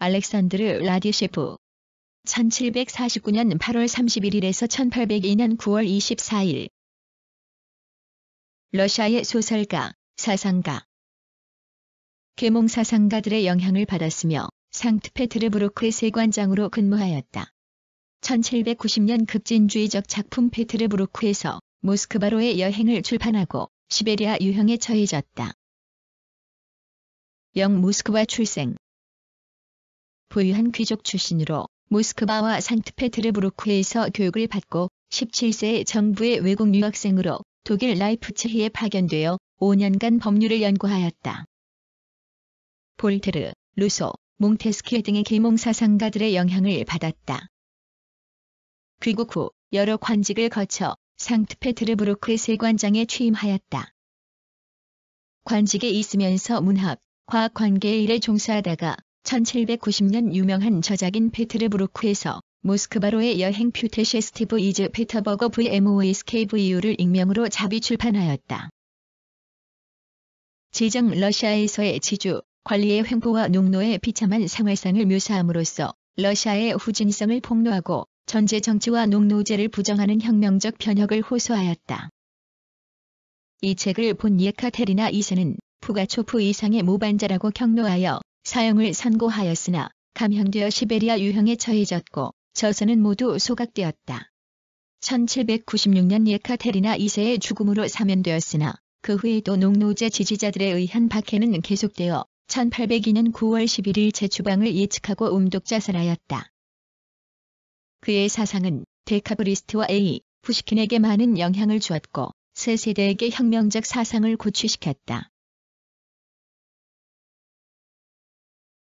알렉산드르 라디셰프 1749년 8월 31일에서 1802년 9월 24일 러시아의 소설가, 사상가 계몽 사상가들의 영향을 받았으며 상트페테르부르크의 세관장으로 근무하였다. 1790년 급진주의적 작품 페테르부르크에서 모스크바로의 여행을 출판하고 시베리아 유형에 처해졌다. 영 모스크바 출생 부유한 귀족 출신으로 모스크바와 상트페테르부르크에서 교육을 받고 17세 정부의 외국 유학생으로 독일 라이프치히에 파견되어 5년간 법률을 연구하였다. 볼테르, 루소, 몽테스키에 등의 계몽사상가들의 영향을 받았다. 귀국 후 여러 관직을 거쳐 상트페테르부르크의 세관장에 취임하였다. 관직에 있으면서 문학, 과학 관계에 일에 종사하다가 1790년 유명한 저작인 페트르부르크에서 모스크바로의 여행 퓨테쉐스티브 이즈 페터버거 VMOSKVU를 익명으로 자비 출판하였다. 지정 러시아에서의 지주, 관리의 횡포와 농노의 비참한 생활상을 묘사함으로써 러시아의 후진성을 폭로하고 전제 정치와 농노제를 부정하는 혁명적 변혁을 호소하였다. 이 책을 본 예카테리나 2세는 푸가초프 이상의 모반자라고 경로하여 사형을 선고하였으나 감형되어 시베리아 유형에 처해졌고 저서는 모두 소각되었다. 1796년 예카테리나 2세의 죽음으로 사면되었으나 그 후에도 농노제 지지자들에 의한 박해는 계속되어 1802년 9월 11일 재추방을 예측하고 음독자살하였다. 그의 사상은 데카브리스트와 A. 푸시킨에게 많은 영향을 주었고 새 세대에게 혁명적 사상을 고취시켰다.